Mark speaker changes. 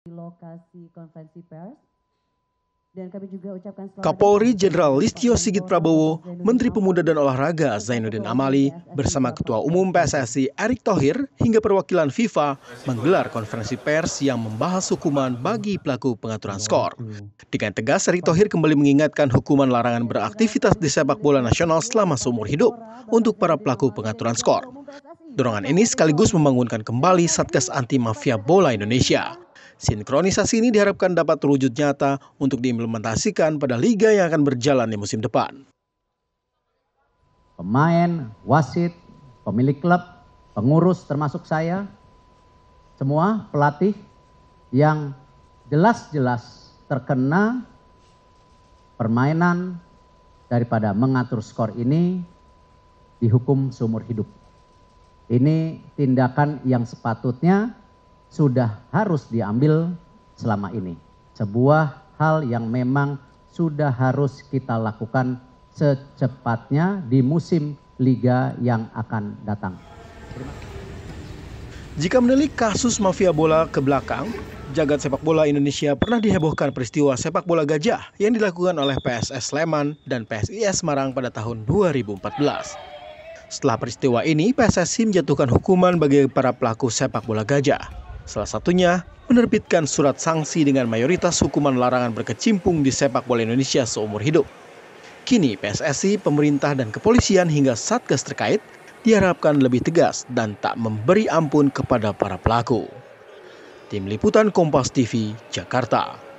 Speaker 1: di lokasi konferensi pers. Dan kami juga ucapkan selamat
Speaker 2: Kapolri Jenderal Listio Sigit Prabowo, Menteri Pemuda dan Olahraga Zainuddin Amali bersama Ketua Umum PSSI Erick Thohir hingga perwakilan FIFA menggelar konferensi pers yang membahas hukuman bagi pelaku pengaturan skor. Dengan tegas Erick Thohir kembali mengingatkan hukuman larangan beraktivitas di sepak bola nasional selama seumur hidup untuk para pelaku pengaturan skor. Dorongan ini sekaligus membangunkan kembali Satgas Anti Mafia Bola Indonesia Sinkronisasi ini diharapkan dapat terwujud nyata untuk diimplementasikan pada liga yang akan berjalan di musim depan.
Speaker 1: Pemain, wasit, pemilik klub, pengurus termasuk saya, semua pelatih yang jelas-jelas terkena permainan daripada mengatur skor ini dihukum seumur hidup. Ini tindakan yang sepatutnya sudah harus diambil selama ini. Sebuah hal yang memang sudah harus kita lakukan secepatnya di musim liga yang akan datang.
Speaker 2: Jika menelik kasus mafia bola ke belakang, jagat sepak bola Indonesia pernah dihebohkan peristiwa sepak bola gajah yang dilakukan oleh PSS Sleman dan PSIS Semarang pada tahun 2014. Setelah peristiwa ini, PSSI menjatuhkan hukuman bagi para pelaku sepak bola gajah. Salah satunya menerbitkan surat sanksi dengan mayoritas hukuman larangan berkecimpung di sepak bola Indonesia seumur hidup. Kini PSSI, pemerintah dan kepolisian hingga satgas terkait diharapkan lebih tegas dan tak memberi ampun kepada para pelaku. Tim Liputan Kompas TV, Jakarta.